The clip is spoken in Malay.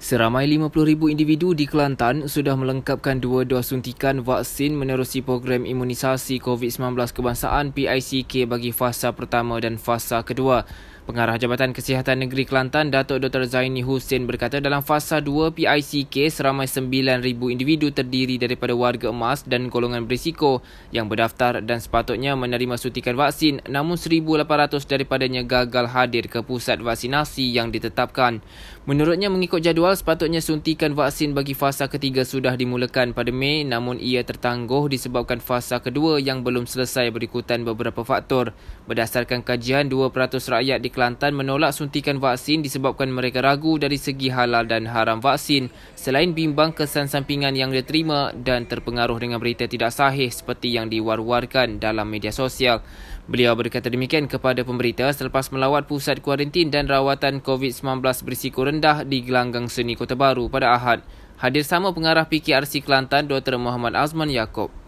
Seramai 50,000 individu di Kelantan sudah melengkapkan dua dos suntikan vaksin menerusi program imunisasi COVID-19 kebangsaan PICK bagi fasa pertama dan fasa kedua. Pengarah Jabatan Kesihatan Negeri Kelantan, Datuk Dr. Zaini Hussein berkata dalam fasa 2 PICK, seramai 9,000 individu terdiri daripada warga emas dan golongan berisiko yang berdaftar dan sepatutnya menerima suntikan vaksin namun 1,800 daripadanya gagal hadir ke pusat vaksinasi yang ditetapkan. Menurutnya mengikut jadual sepatutnya suntikan vaksin bagi fasa ketiga sudah dimulakan pada Mei namun ia tertangguh disebabkan fasa kedua yang belum selesai berikutan beberapa faktor. Berdasarkan kajian, 2% rakyat di Kelantan menolak suntikan vaksin disebabkan mereka ragu dari segi halal dan haram vaksin selain bimbang kesan sampingan yang diterima dan terpengaruh dengan berita tidak sahih seperti yang diwar-warkan dalam media sosial. Beliau berkata demikian kepada pemberita selepas melawat pusat kuarantin dan rawatan COVID-19 berisiko rendah di gelanggang seni Kota Baru pada Ahad. Hadir sama pengarah PKRC Kelantan Dr. Muhammad Azman Yaakob.